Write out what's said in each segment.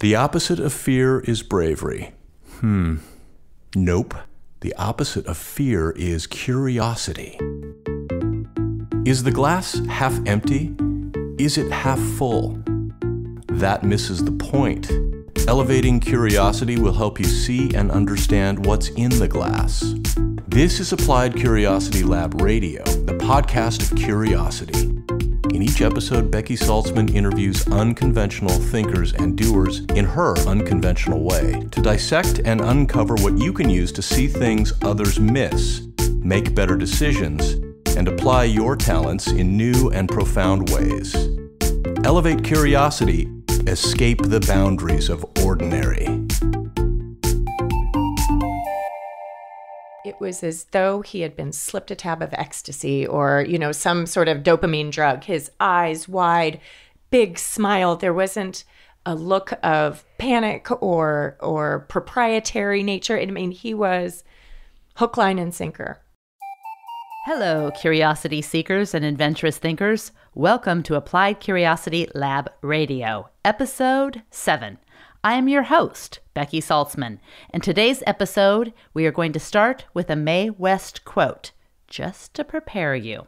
The opposite of fear is bravery. Hmm. Nope. The opposite of fear is curiosity. Is the glass half empty? Is it half full? That misses the point. Elevating curiosity will help you see and understand what's in the glass. This is Applied Curiosity Lab Radio, the podcast of curiosity. In each episode, Becky Saltzman interviews unconventional thinkers and doers in her unconventional way to dissect and uncover what you can use to see things others miss, make better decisions, and apply your talents in new and profound ways. Elevate curiosity, escape the boundaries of ordinary. it was as though he had been slipped a tab of ecstasy or, you know, some sort of dopamine drug. His eyes wide, big smile. There wasn't a look of panic or or proprietary nature. I mean, he was hook, line, and sinker. Hello, curiosity seekers and adventurous thinkers. Welcome to Applied Curiosity Lab Radio, episode 7. I am your host, Becky Saltzman. In today's episode, we are going to start with a Mae West quote, just to prepare you,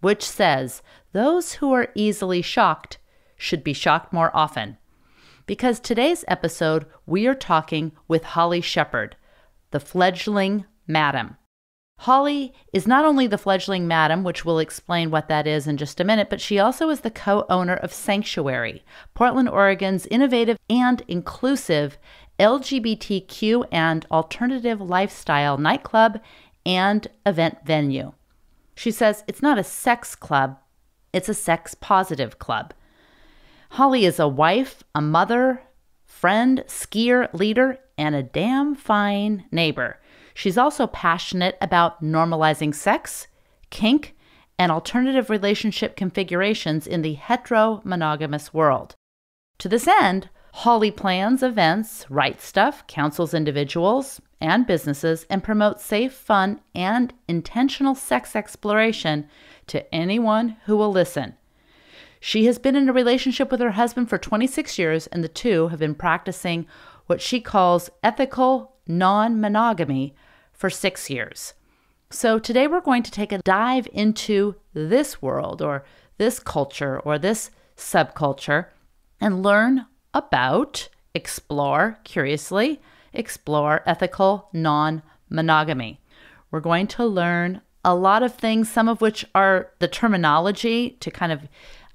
which says, Those who are easily shocked should be shocked more often. Because today's episode, we are talking with Holly Shepard, the fledgling madam, Holly is not only the fledgling madam, which we'll explain what that is in just a minute, but she also is the co owner of Sanctuary, Portland, Oregon's innovative and inclusive LGBTQ and alternative lifestyle nightclub and event venue. She says it's not a sex club, it's a sex positive club. Holly is a wife, a mother, friend, skier, leader, and a damn fine neighbor. She's also passionate about normalizing sex, kink, and alternative relationship configurations in the monogamous world. To this end, Holly plans events, writes stuff, counsels individuals and businesses, and promotes safe, fun, and intentional sex exploration to anyone who will listen. She has been in a relationship with her husband for 26 years, and the two have been practicing what she calls ethical non monogamy for six years. So today we're going to take a dive into this world or this culture or this subculture and learn about, explore curiously, explore ethical non monogamy. We're going to learn a lot of things, some of which are the terminology to kind of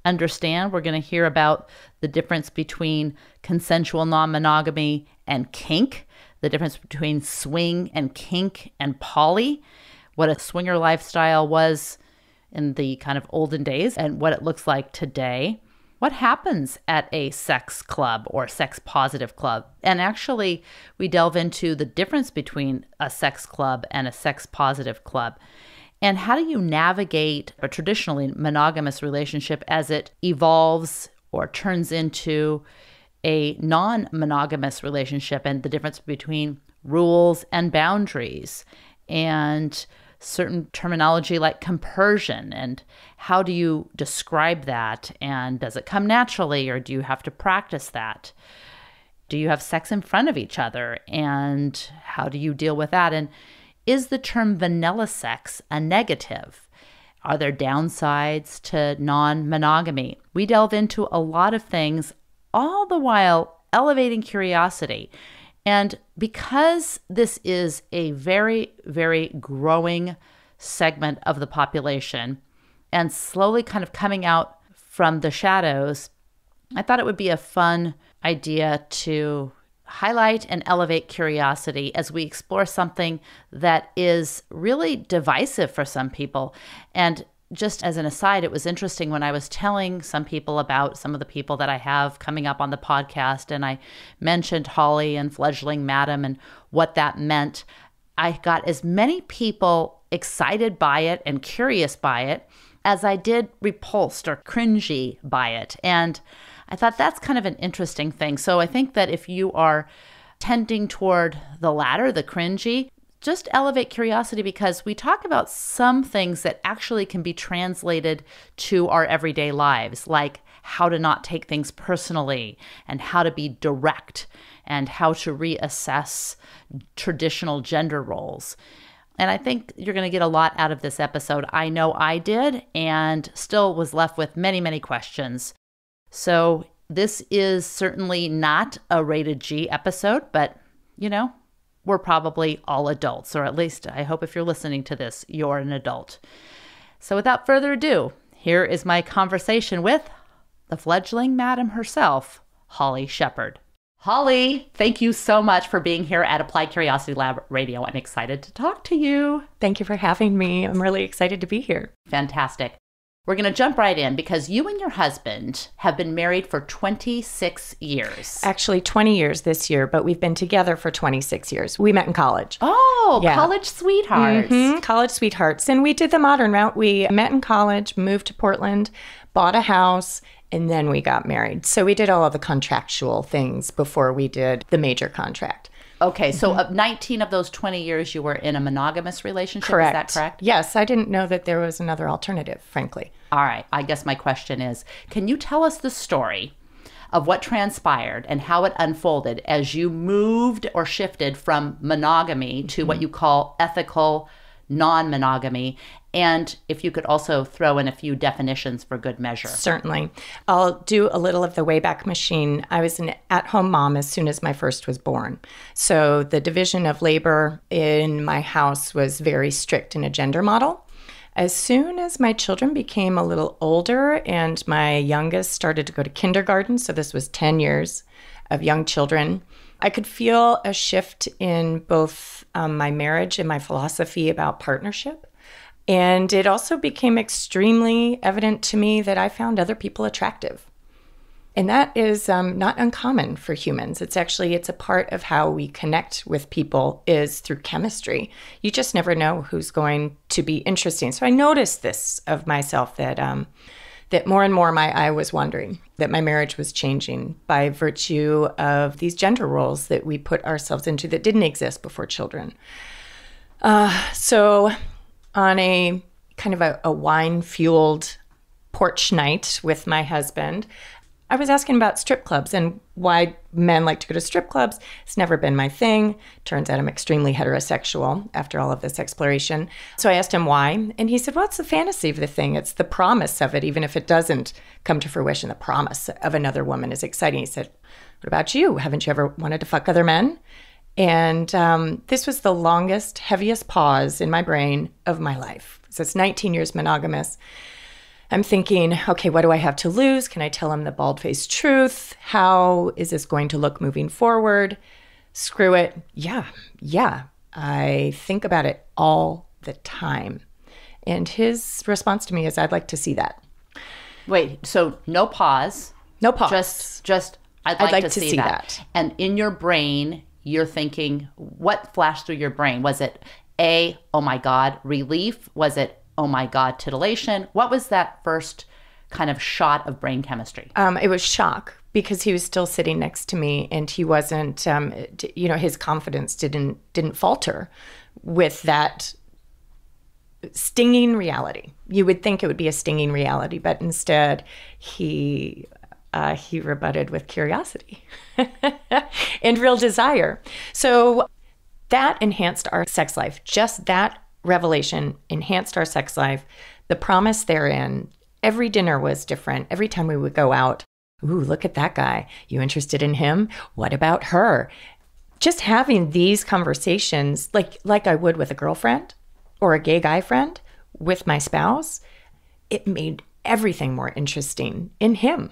understand. We're going to hear about the difference between consensual non monogamy and kink the difference between swing and kink and poly, what a swinger lifestyle was in the kind of olden days and what it looks like today. What happens at a sex club or sex positive club? And actually, we delve into the difference between a sex club and a sex positive club. And how do you navigate a traditionally monogamous relationship as it evolves or turns into a non monogamous relationship and the difference between rules and boundaries and certain terminology like compersion and how do you describe that and does it come naturally or do you have to practice that do you have sex in front of each other and how do you deal with that and is the term vanilla sex a negative are there downsides to non monogamy? We delve into a lot of things all the while elevating curiosity. And because this is a very, very growing segment of the population and slowly kind of coming out from the shadows, I thought it would be a fun idea to highlight and elevate curiosity as we explore something that is really divisive for some people. And just as an aside, it was interesting when I was telling some people about some of the people that I have coming up on the podcast, and I mentioned Holly and fledgling madam and what that meant. I got as many people excited by it and curious by it as I did repulsed or cringy by it. And I thought that's kind of an interesting thing. So I think that if you are tending toward the latter, the cringy, just elevate curiosity because we talk about some things that actually can be translated to our everyday lives, like how to not take things personally and how to be direct and how to reassess traditional gender roles. And I think you're going to get a lot out of this episode. I know I did, and still was left with many, many questions. So, this is certainly not a rated G episode, but you know, we're probably all adults, or at least I hope if you're listening to this, you're an adult. So without further ado, here is my conversation with the fledgling madam herself, Holly Shepard. Holly, thank you so much for being here at Applied Curiosity Lab Radio. I'm excited to talk to you. Thank you for having me. I'm really excited to be here. Fantastic. We're going to jump right in because you and your husband have been married for 26 years. Actually, 20 years this year, but we've been together for 26 years. We met in college. Oh, yeah. college sweethearts. Mm-hmm. College sweethearts. And we did the modern route. We met in college, moved to Portland, bought a house, and then we got married. So we did all of the contractual things before we did the major contract. Okay, so mm-hmm. of 19 of those 20 years, you were in a monogamous relationship. Correct. Is that correct? Yes, I didn't know that there was another alternative, frankly. All right, I guess my question is can you tell us the story? Of what transpired and how it unfolded as you moved or shifted from monogamy to mm-hmm. what you call ethical non monogamy and if you could also throw in a few definitions for good measure. Certainly. I'll do a little of the Wayback Machine. I was an at home mom as soon as my first was born. So the division of labor in my house was very strict in a gender model. As soon as my children became a little older and my youngest started to go to kindergarten, so this was 10 years of young children, I could feel a shift in both um, my marriage and my philosophy about partnership. And it also became extremely evident to me that I found other people attractive. And that is um, not uncommon for humans. It's actually it's a part of how we connect with people is through chemistry. You just never know who's going to be interesting. So I noticed this of myself that um, that more and more my eye was wandering, that my marriage was changing by virtue of these gender roles that we put ourselves into that didn't exist before children. Uh, so on a kind of a, a wine fueled porch night with my husband, I was asking about strip clubs and why men like to go to strip clubs. It's never been my thing. Turns out I'm extremely heterosexual after all of this exploration. So I asked him why, and he said, Well, it's the fantasy of the thing. It's the promise of it, even if it doesn't come to fruition. The promise of another woman is exciting. He said, What about you? Haven't you ever wanted to fuck other men? And um, this was the longest, heaviest pause in my brain of my life. So it's 19 years monogamous. I'm thinking, okay, what do I have to lose? Can I tell him the bald faced truth? How is this going to look moving forward? Screw it. Yeah, yeah. I think about it all the time. And his response to me is, I'd like to see that. Wait, so no pause. No pause. Just, just, I'd like, I'd like to, to, see, see that. that. And in your brain, you're thinking, what flashed through your brain? Was it A, oh my God, relief? Was it, oh my God, titillation? What was that first kind of shot of brain chemistry? Um, it was shock because he was still sitting next to me and he wasn't, um, you know, his confidence didn't, didn't falter with that stinging reality. You would think it would be a stinging reality, but instead he uh, he rebutted with curiosity and real desire. So that enhanced our sex life. Just that revelation enhanced our sex life. The promise therein, every dinner was different. Every time we would go out, ooh, look at that guy. You interested in him? What about her? Just having these conversations like like I would with a girlfriend or a gay guy friend with my spouse, it made everything more interesting in him.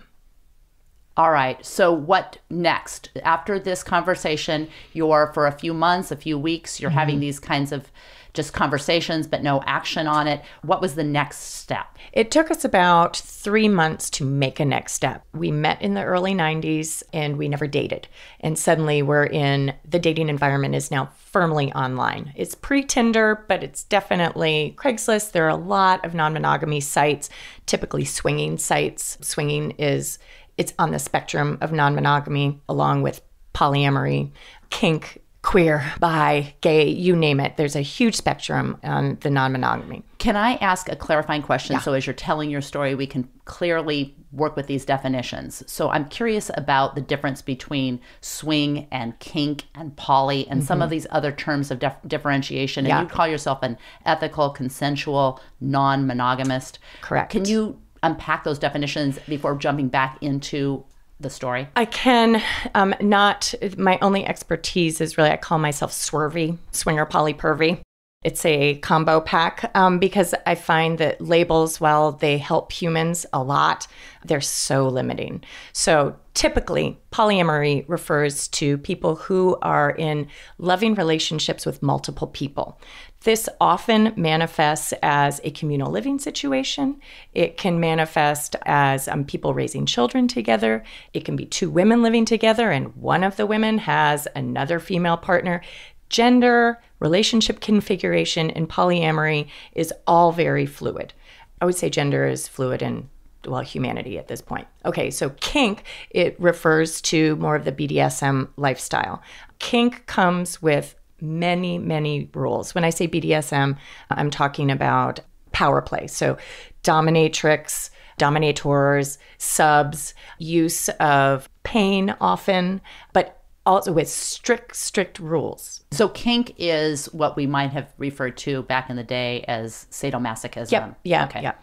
All right. So what next? After this conversation, you're for a few months, a few weeks, you're mm-hmm. having these kinds of just conversations but no action on it. What was the next step? It took us about 3 months to make a next step. We met in the early 90s and we never dated. And suddenly we're in the dating environment is now firmly online. It's pre-Tinder, but it's definitely Craigslist. There are a lot of non-monogamy sites, typically swinging sites. Swinging is it's on the spectrum of non monogamy, along with polyamory, kink, queer, bi, gay, you name it. There's a huge spectrum on the non monogamy. Can I ask a clarifying question? Yeah. So, as you're telling your story, we can clearly work with these definitions. So, I'm curious about the difference between swing and kink and poly and mm-hmm. some of these other terms of def- differentiation. And yeah. you call yourself an ethical, consensual, non monogamist. Correct. Can you unpack those definitions before jumping back into the story? I can. Um, not my only expertise is really I call myself swervy, swinger polypervy. It's a combo pack um, because I find that labels, while they help humans a lot, they're so limiting. So typically, polyamory refers to people who are in loving relationships with multiple people. This often manifests as a communal living situation. It can manifest as um, people raising children together. It can be two women living together, and one of the women has another female partner. Gender, relationship configuration, and polyamory is all very fluid. I would say gender is fluid in well humanity at this point. Okay, so kink it refers to more of the BDSM lifestyle. Kink comes with many, many rules. When I say BDSM, I'm talking about power play. So, dominatrix, dominators, subs, use of pain often, but also with strict, strict rules. So kink is what we might have referred to back in the day as sadomasochism. Yep, yeah, okay. yeah.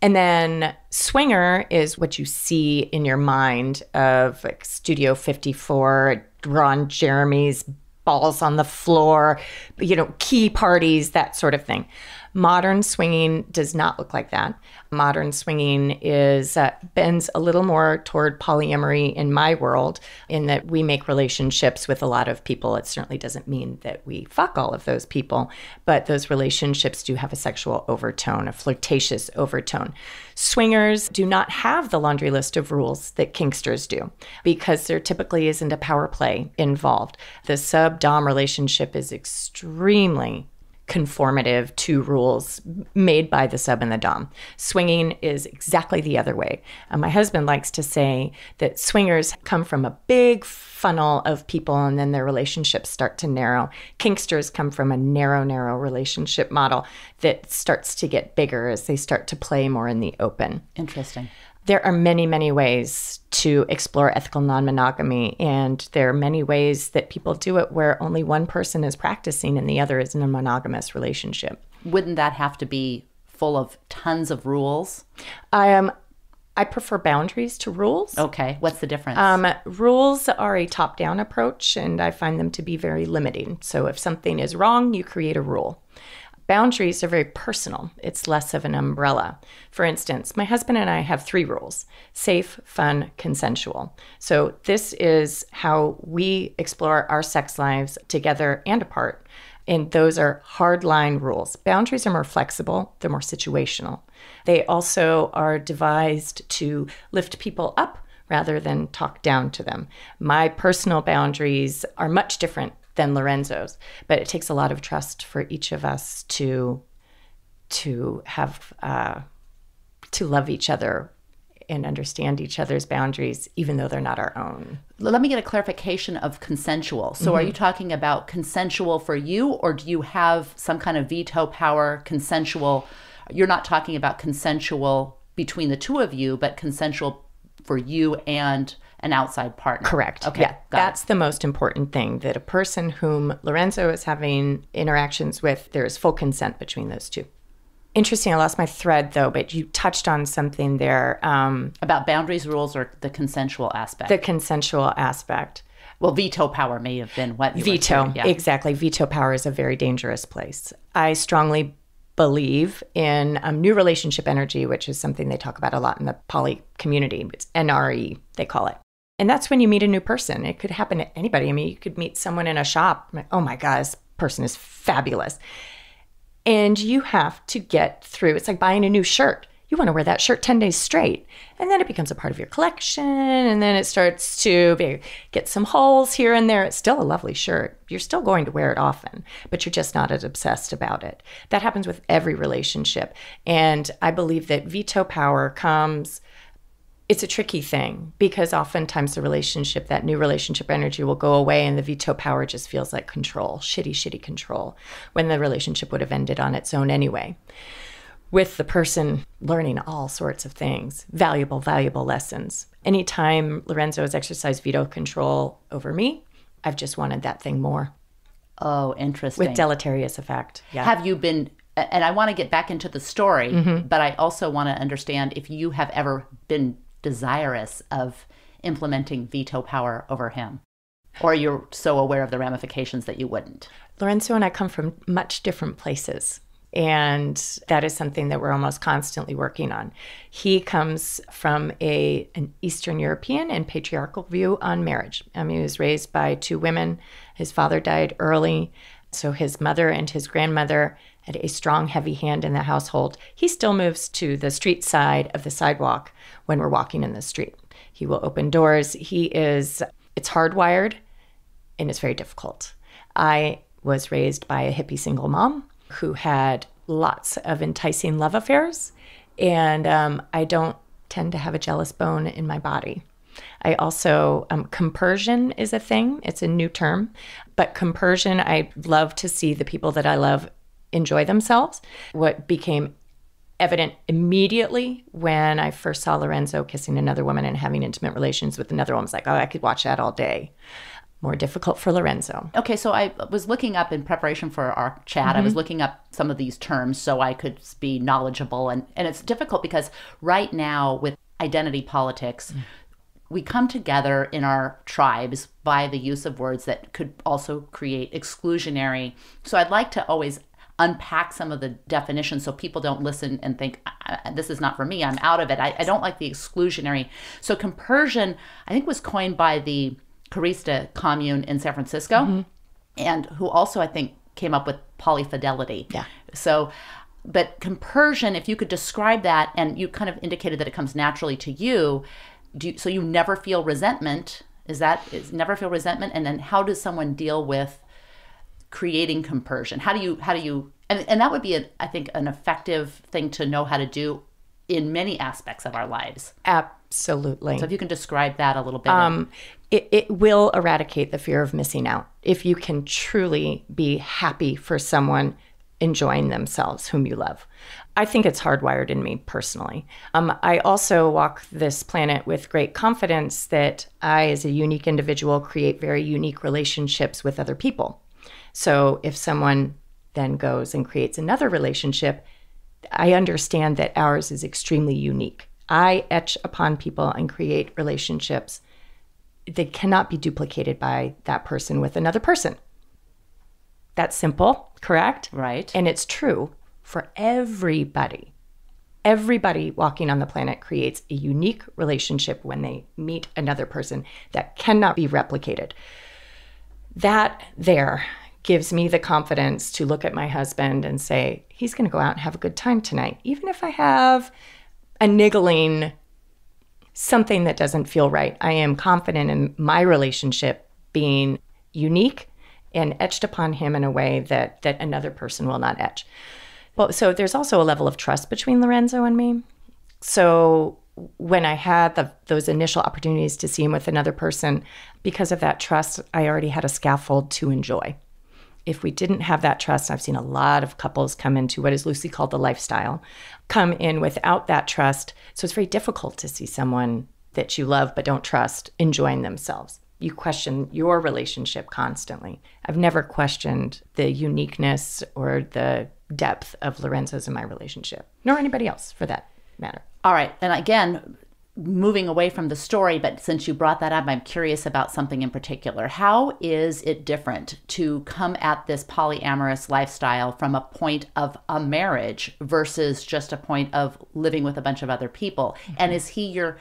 And then swinger is what you see in your mind of like Studio 54, Ron Jeremy's balls on the floor, you know, key parties, that sort of thing. Modern swinging does not look like that. Modern swinging is uh, bends a little more toward polyamory in my world, in that we make relationships with a lot of people. It certainly doesn't mean that we fuck all of those people, but those relationships do have a sexual overtone, a flirtatious overtone. Swingers do not have the laundry list of rules that kinksters do because there typically isn't a power play involved. The sub dom relationship is extremely conformative to rules made by the sub and the dom. Swinging is exactly the other way. And uh, my husband likes to say that swingers come from a big funnel of people and then their relationships start to narrow. Kinksters come from a narrow, narrow relationship model that starts to get bigger as they start to play more in the open. Interesting there are many, many ways to explore ethical non monogamy. And there are many ways that people do it where only one person is practicing and the other is in a monogamous relationship. Wouldn't that have to be full of tons of rules? Um, I prefer boundaries to rules. Okay. What's the difference? Um, rules are a top down approach, and I find them to be very limiting. So if something is wrong, you create a rule. Boundaries are very personal, it's less of an umbrella. For instance, my husband and I have three rules safe, fun, consensual. So, this is how we explore our sex lives together and apart. And those are hard line rules. Boundaries are more flexible, they're more situational. They also are devised to lift people up rather than talk down to them. My personal boundaries are much different than Lorenzo's. But it takes a lot of trust for each of us to to have uh, to love each other and understand each other's boundaries, even though they're not our own. Let me get a clarification of consensual. So, mm-hmm. are you mm-hmm. talking about consensual for you, or do you have some kind of veto power? Consensual, you're not talking about consensual between the two of you, but consensual for you and an outside partner. Correct. Okay. Yeah. That's it. the most important thing that a person whom Lorenzo is having interactions with, there is full consent between those two. Interesting. I lost my thread though, but you touched on something there um, about boundaries, rules, or the consensual aspect. The consensual aspect. Well, veto power may have been what veto. Yeah. Exactly. Veto power is a very dangerous place. I strongly believe in um, new relationship energy, which is something they talk about a lot in the poly community. It's NRE, they call it. And that's when you meet a new person. It could happen to anybody. I mean, you could meet someone in a shop, like, oh my God, this person is fabulous. And you have to get through. It's like buying a new shirt. You want to wear that shirt 10 days straight. And then it becomes a part of your collection. And then it starts to be, get some holes here and there. It's still a lovely shirt. You're still going to wear it often, but you're just not as obsessed about it. That happens with every relationship. And I believe that veto power comes it's a tricky thing because oftentimes the relationship, that new relationship energy will go away and the veto power just feels like control, shitty, shitty control, when the relationship would have ended on its own anyway. With the person learning all sorts of things, valuable, valuable lessons. Anytime Lorenzo has exercised veto control over me, I've just wanted that thing more. Oh, interesting. With deleterious effect. Yeah. Have you been and I want to get back into the story, mm-hmm. but I also want to understand if you have ever been desirous of implementing veto power over him or you're so aware of the ramifications that you wouldn't. Lorenzo and I come from much different places. And that is something that we're almost constantly working on. He comes from a an Eastern European and patriarchal view on marriage. I mean, he was raised by two women. His father died early, so his mother and his grandmother had a strong, heavy hand in the household. He still moves to the street side of the sidewalk when we're walking in the street. He will open doors. He is, it's hardwired and it's very difficult. I was raised by a hippie single mom who had lots of enticing love affairs, and um, I don't tend to have a jealous bone in my body. I also, um, compersion is a thing, it's a new term, but compersion, I love to see the people that I love enjoy themselves. What became evident immediately when I first saw Lorenzo kissing another woman and having intimate relations with another woman. It's like, oh, I could watch that all day. More difficult for Lorenzo. Okay, so I was looking up in preparation for our chat, mm -hmm. I was mhm. looking up some of these terms so I could be knowledgeable. And, and it's difficult because right now, with identity politics, mm -hmm we come together in our tribes by the use of words that could also create exclusionary. So I'd like to always unpack some of the definitions so people don't listen and think this is not for me i'm out of it I, I, don't like the exclusionary so compersion i think was coined by the carista commune in san francisco mm-hmm. and who also i think came up with polyfidelity yeah so but compersion if you could describe that and you kind of indicated that it comes naturally to you, you so you never feel resentment is that is never feel resentment and then how does someone deal with creating compersion? How do you how do you and, and that would be a, I think an effective thing to know how to do in many aspects of our lives. Absolutely. So if you can describe that a little bit. Um, it, it will eradicate the fear of missing out if you can truly be happy for someone enjoying themselves whom you love. I think it's hardwired in me personally. Um, I also walk this planet with great confidence that I, as a unique individual, create very unique relationships with other people. So if someone then goes and creates another relationship, I understand that ours is extremely unique. I etch upon people and create relationships that cannot be duplicated by that person with another person. That's simple, correct? Right. And it's true for everybody. Everybody walking on the planet creates a unique relationship when they meet another person that cannot be replicated. That there gives me the confidence to look at my husband and say, he's going to go out and have a good time tonight, even if I have a niggling something that doesn't feel right. I am confident in my relationship being unique and etched upon him in a way that that another person will not etch. Well, so there's also a level of trust between Lorenzo and me. So when I had the, those initial opportunities to see him with another person, because of that trust, I already had a scaffold to enjoy if we didn't have that trust, I've seen a lot of couples come into what is loosely called the lifestyle, come in without that trust. So it's very difficult to see someone that you love but don't trust enjoying themselves. You question your relationship constantly. I've never questioned the uniqueness or the depth of Lorenzo's in my relationship, nor anybody else for that matter. All right. And again, moving away from the story, but since you brought that up, I'm curious about something in particular. How is it different to come at this polyamorous lifestyle from a point of a marriage versus just a point of living with a bunch of other people? Mm-hmm. And is he your,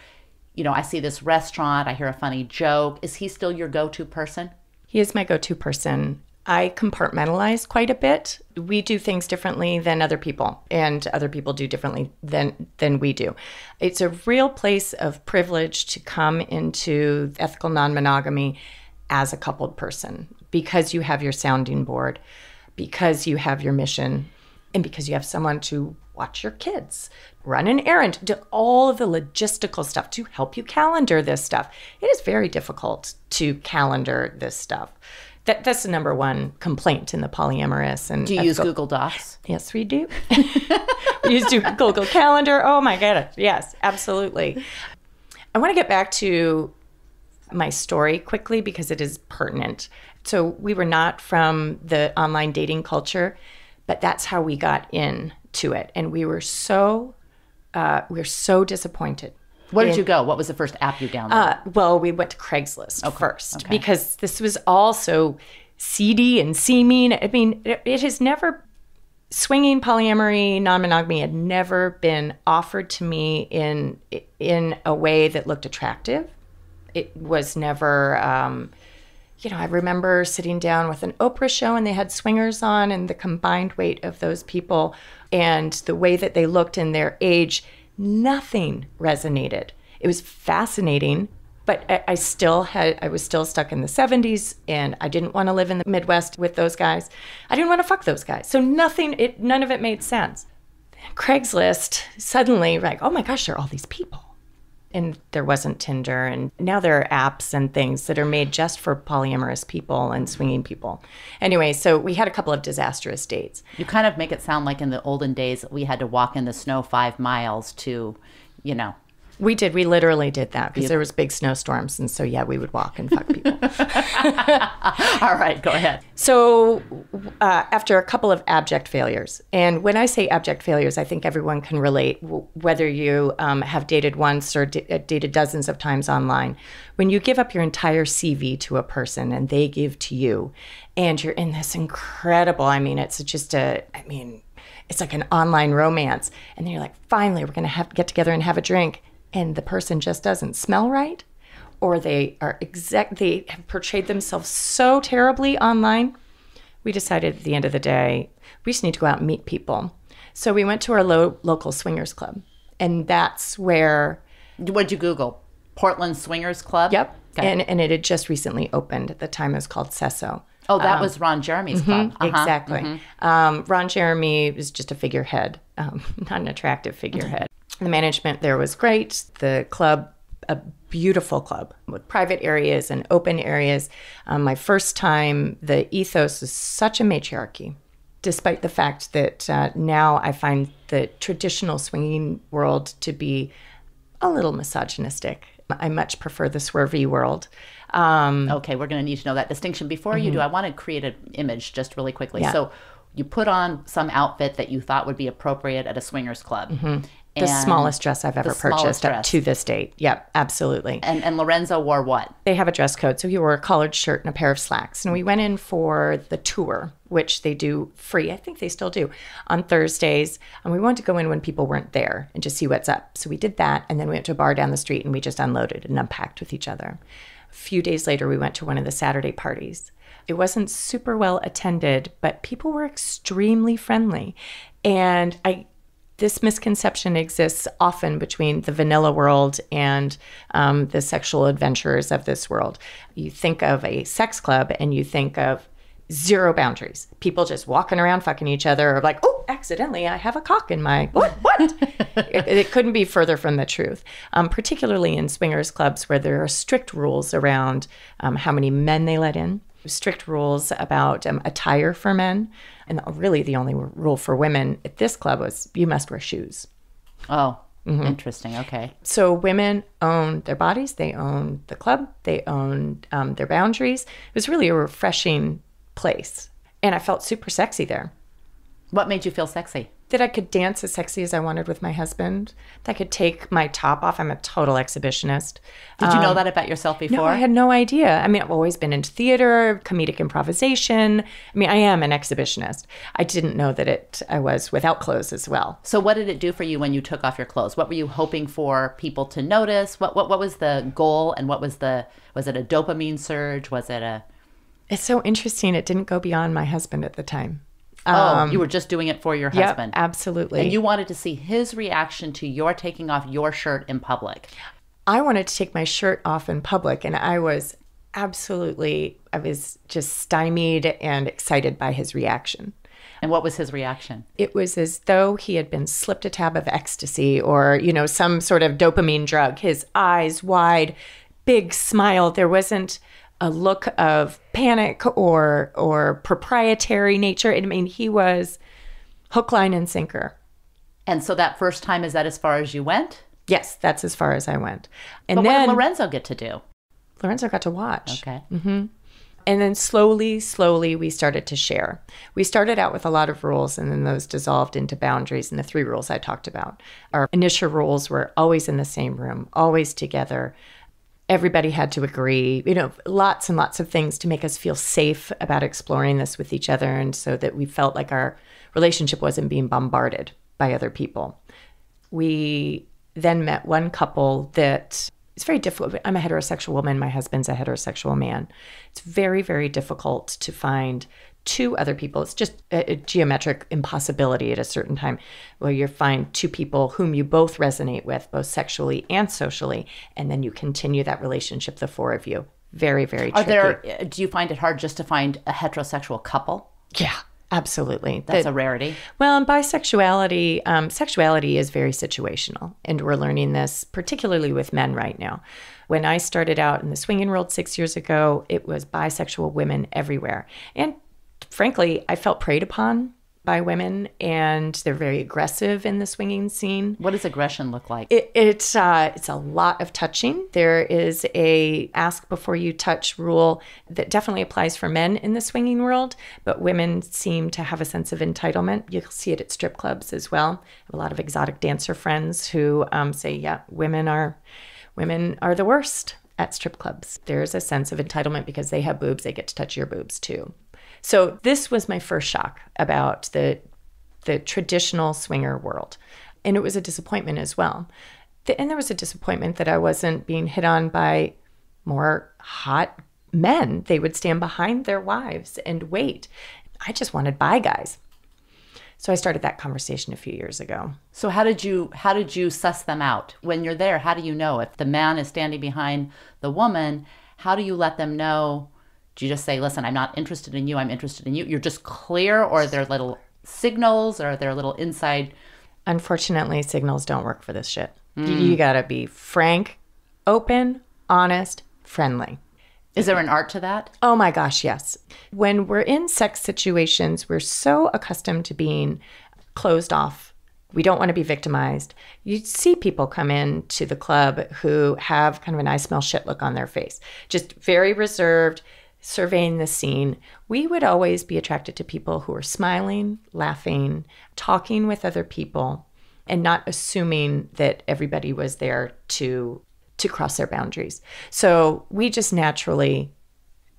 you know, I see this restaurant, I hear a funny joke. Is he still your go to person? He is my go to person. I compartmentalize quite a bit. We do things differently than other people, and other people do differently than than we do. It's a real place of privilege to come into ethical non-monogamy as a coupled person because you have your sounding board, because you have your mission, and because you have someone to watch your kids, run an errand, do all of the logistical stuff to help you calendar this stuff. It is very difficult to calendar this stuff that, that's the number one complaint in the polyamorous. And do you use Google Docs? Yes, we do. we use Google Calendar. Oh my god! Yes, absolutely. I want to get back to my story quickly because it is pertinent. So we were not from the online dating culture, but that's how we got in to it, and we were so uh, we we're so disappointed where did you go? What was the first app you downloaded? Uh, well, we went to Craigslist okay. first okay. because this was all so seedy and seeming. I mean, it, it has never swinging polyamory non-monogamy had never been offered to me in in a way that looked attractive it was never um, you know i remember sitting down with an oprah show and they had swingers on and the combined weight of those people and the way that they looked in their age nothing resonated. It was fascinating, but I, I still had, I was still stuck in the 70s and I didn't want to live in the Midwest with those guys. I didn't want to fuck those guys. So nothing, it, none of it made sense. Craigslist, suddenly, like, oh my gosh, there are all these people and there wasn't Tinder, and now there are apps and things that are made just for polyamorous people and swinging people. Anyway, so we had a couple of disastrous dates. You kind of make it sound like in the olden days we had to walk in the snow five miles to, you know, we did. We literally did that because there was big snowstorms, and so yeah, we would walk and fuck people. All right, go ahead. So uh, after a couple of abject failures, and when I say abject failures, I think everyone can relate, whether you um, have dated once or d- uh, dated dozens of times online. When you give up your entire CV to a person and they give to you, and you're in this incredible. I mean, it's just a. I mean. It's like an online romance. And then you're like, finally, we're going to have get together and have a drink and the person just doesn't smell right or they are exact they have portrayed themselves so terribly online we decided at the end of the day we just need to go out and meet people so we went to our lo- local swingers club and that's where what'd you google portland swingers club yep and, and it had just recently opened at the time it was called seso Oh, that um, was Ron Jeremy's mm-hmm, club. Mm-hmm, uh-huh, exactly. Mm-hmm. Um, Ron Jeremy was just a figurehead, um, not an attractive figurehead. The management there was great. The club, a beautiful club with private areas and open areas. Um, my first time, the ethos is such a matriarchy, despite the fact that uh, now I find the traditional swinging world to be a little misogynistic. I much prefer the swervy world. Um, okay, we're going to need to know that distinction. Before mm-hmm. you do, mm-hmm. I want to create an image just really quickly. Yeah. So, you put on some outfit that you thought would be appropriate at a swingers club. Mm-hmm the smallest dress I've ever purchased up to this date. Yep, absolutely. And, and Lorenzo wore what? They have a dress code. So he wore a collared shirt and a pair of slacks. And we went in for the tour, which they do free. I think they still do on Thursdays. And we wanted to go in when people weren't there and just see what's up. So we did that. And then we went to a bar down the street and we just unloaded and unpacked with each other. A few days later, we went to one of the Saturday parties. It wasn't super well attended, but people were extremely friendly. And I this misconception exists often between the vanilla world and um, the sexual adventurers of this world. You think of a sex club and you think of zero boundaries. People just walking around fucking each other or like, oh, accidentally, I have a cock in my what? What? it, it, couldn't be further from the truth. Um, particularly in swingers clubs where there are strict rules around um, how many men they let in, strict rules about um, attire for men. And really, the only rule for women at this club was you must wear shoes. Oh, mm-hmm. interesting. Okay. So women own their bodies, they own the club, they own um, their boundaries. It was really a refreshing place. And I felt super sexy there. What made you feel sexy? that I could dance as sexy as I wanted with my husband, that I could take my top off. I'm a total exhibitionist. Did um, you know um, that about yourself before? No, I had no idea. I mean, I've always been into theater, comedic improvisation. I mean, I am an exhibitionist. I didn't know that it I was without clothes as well. So what did it do for you when you took off your clothes? What were you hoping for people to notice? What what what was the goal and what was the was it a dopamine surge? Was it a It's so interesting. It didn't go beyond my husband at the time. Um, oh, you um, were just doing it for your yep, husband. Absolutely. And you wanted to see his reaction to your taking off your shirt in public. I wanted to take my shirt off in public, and I was absolutely, I was just stymied and excited by his reaction. And what was his reaction? It was as though he had been slipped a tab of ecstasy or, you know, some sort of dopamine drug. His eyes wide, big smile. There wasn't a look of panic or or proprietary nature. I mean, he was hook, line, and sinker. And so that first time is that as far as you went? Yes, that's as far as I went. And but what then, did Lorenzo get to do? Lorenzo got to watch. Okay. Mm-hmm. And then slowly, slowly, we started to share. We started out with a lot of rules, and then those dissolved into boundaries and the three rules I talked about. Our initial rules were always in the same room, always together, everybody had to agree, you know, lots and lots of things to make us feel safe about exploring this with each other and so that we felt like our relationship wasn't being bombarded by other people. We then met one couple that it's very difficult. I'm a heterosexual woman, my husband's a heterosexual man. It's very, very difficult to find two other people. It's just a, a geometric impossibility at a certain time where you find two people whom you both resonate with, both sexually and socially, and then you continue that relationship, the four of you. Very, very tricky. Are there, uh, do you find it hard just to find a heterosexual couple? Yeah. Absolutely. That's a rarity. Well, and bisexuality, um, sexuality is very situational. And we're learning this, particularly with men right now. When I started out in the swinging world six years ago, it was bisexual women everywhere and frankly, I felt preyed upon by women and they're very aggressive in the swinging scene. What does aggression look like? It, uh, it's a lot of touching. There is a ask before you touch rule that definitely applies for men in the swinging world, but women seem to have a sense of entitlement. You'll see it at strip clubs as well. I have a lot of exotic dancer friends who um, say, yeah, women are women are the worst at strip clubs. There's a sense of entitlement because they have boobs, they get to touch your boobs too. So this was my first shock about the the traditional swinger world. And it was a disappointment as well. The, and there was a disappointment that I wasn't being hit on by more hot men. They would stand behind their wives and wait. I just wanted by guys. So I started that conversation a few years ago. So how did you how did you suss them out? When you're there, how do you know if the man is standing behind the woman? How do you let them know do you just say, listen, I'm not interested in you, I'm interested in you? You're just clear, or are there little signals, or are there little inside? Unfortunately, signals don't work for this shit. Mm. You gotta be frank, open, honest, friendly. Is there an art to that? Oh my gosh, yes. When we're in sex situations, we're so accustomed to being closed off. We don't want to be victimized. You see people come in to the club who have kind of an I smell shit look on their face, just very reserved, surveying the scene, we would always be attracted to people who were smiling, laughing, talking with other people, and not assuming that everybody was there to to cross their boundaries. So we just naturally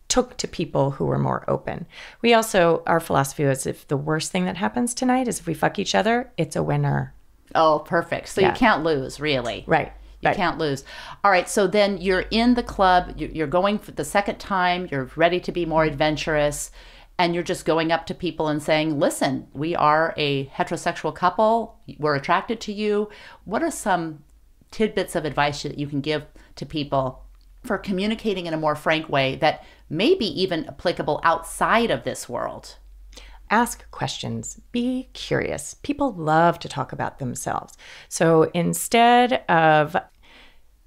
took to people who were more open. We also our philosophy was if the worst thing that happens tonight is if we fuck each other, it's a winner. Oh, perfect. So yeah. you can't lose, really. Right. You right. can't lose. All right, so then you're in the club, you're going for the second time, you're ready to be more mm-hmm. adventurous, and you're just going up to people and saying, listen, we are a heterosexual couple, we're attracted to you. What are some tidbits of advice that you can give to people for communicating in a more frank way that may be even applicable outside of this world? Ask questions, be curious. People love to talk about themselves. So instead of,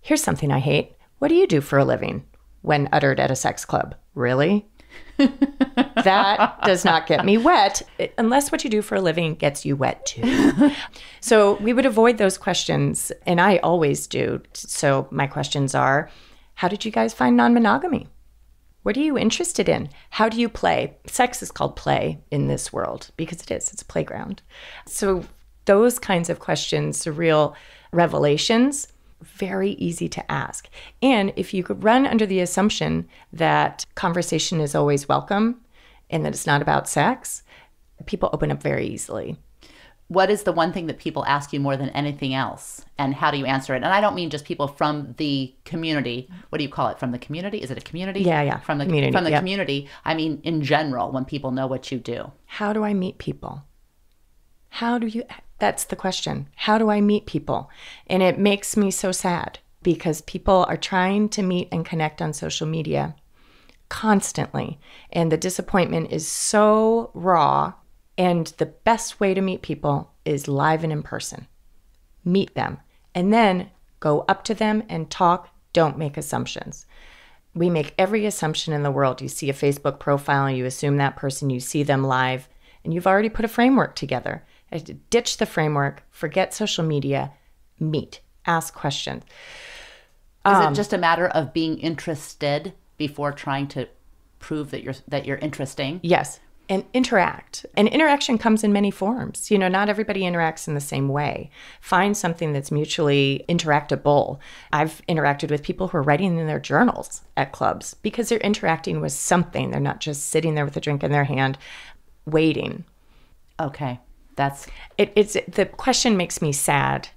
here's something I hate, what do you do for a living? When uttered at a sex club, really? that does not get me wet eh, unless what you do for a living gets you wet too. so we would avoid those questions, and I always do. So my questions are How did you guys find non monogamy? What are you interested in? How do you play? Sex is called play in this world because it is, it's a playground. So, those kinds of questions, surreal revelations, very easy to ask. And if you could run under the assumption that conversation is always welcome and that it's not about sex, people open up very easily what is the one thing that people ask you more than anything else and how do you answer it and i don't mean just people from the community what do you call it from the community is it a community yeah yeah from the community from the yep. community i mean in general when people know what you do how do i meet people how do you that's the question how do i meet people and it makes me so sad because people are trying to meet and connect on social media constantly and the disappointment is so raw and the best way to meet people is live and in person. Meet them and then go up to them and talk. Don't make assumptions. We make every assumption in the world. You see a Facebook profile, you assume that person, you see them live, and you've already put a framework together. Uh, ditch the framework, forget social media, meet, ask questions. Is um, it just a matter of being interested before trying to prove that you're that you're interesting? Yes, and interact. And interaction comes in many forms. You know, not everybody interacts in the same way. Find something that's mutually interactable. I've interacted with people who are writing in their journals at clubs because they're interacting with something. They're not just sitting there with a drink in their hand waiting. Okay. That's it, it's the question makes me sad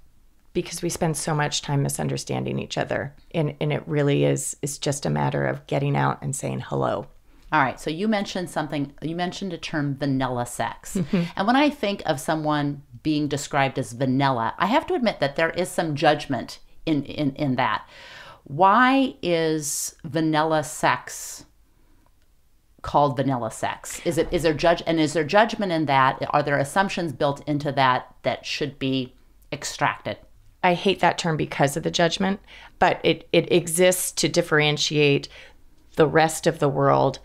because we spend so much time misunderstanding each other and, and it really is is just a matter of getting out and saying hello all right. So you mentioned something, you mentioned a term vanilla sex. Mm -hmm. And when I think of someone being described as vanilla, I have to admit that there is some judgment in, in, in that. Why is vanilla sex called vanilla sex? Is it is there judge and is there judgment in that? Are there assumptions built into that that should be extracted? I hate that term because of the judgment, but it, it exists to differentiate the rest of the world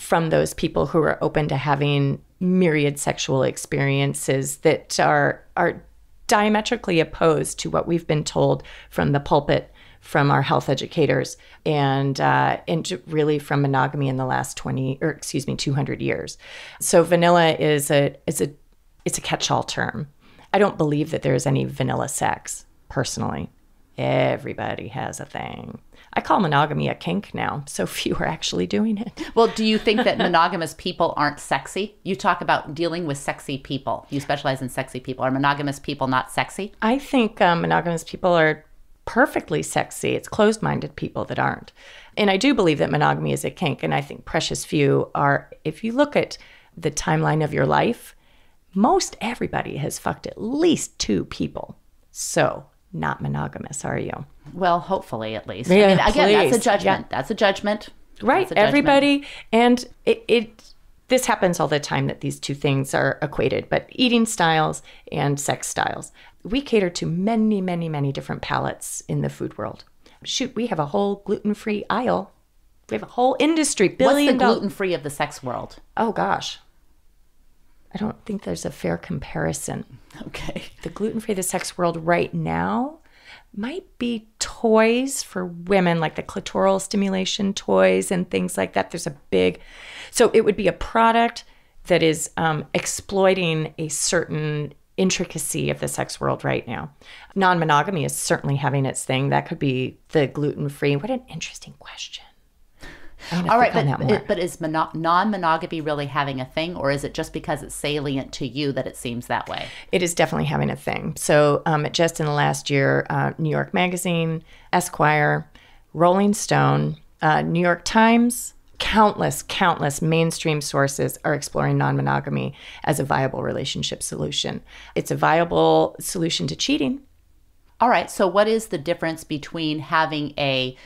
from those people who are open to having myriad sexual experiences that are are diametrically opposed to what we've been told from the pulpit from our health educators and uh, and really from monogamy in the last 20 or excuse me 200 years so vanilla is a is a it's a catch-all term i don't believe that there is any vanilla sex personally everybody has a thing I call monogamy a kink now. So few are actually doing it. Well, do you think that monogamous people aren't sexy? You talk about dealing with sexy people. You specialize in sexy people. Are monogamous people not sexy? I think um, monogamous people are perfectly sexy. It's closed minded people that aren't. And I do believe that monogamy is a kink. And I think precious few are, if you look at the timeline of your life, most everybody has fucked at least two people. So not monogamous, are you? Well, hopefully, at least. Yeah, I mean, again, please. that's a judgment. Yeah. That's a judgment. Right. A judgment. Everybody, and it, it, this happens all the time that these two things are equated, but eating styles and sex styles. We cater to many, many, many different palates in the food world. Shoot, we have a whole gluten free aisle. We have a whole industry. Billion What's the gluten free of the sex world? Oh gosh, I don't think there's a fair comparison. Okay. The gluten free, the sex world right now might be toys for women, like the clitoral stimulation toys and things like that. There's a big, so it would be a product that is um, exploiting a certain intricacy of the sex world right now. Non monogamy is certainly having its thing. That could be the gluten free. What an interesting question. All right, but but is mono- non-monogamy really having a thing, or is it just because it's salient to you that it seems that way? It is definitely having a thing. So um, just in the last year, uh, New York Magazine, Esquire, Rolling Stone, uh, New York Times. Countless, countless mainstream sources are exploring non monogamy as a viable relationship solution. It's a viable solution to cheating. All right. So, what is the difference between having a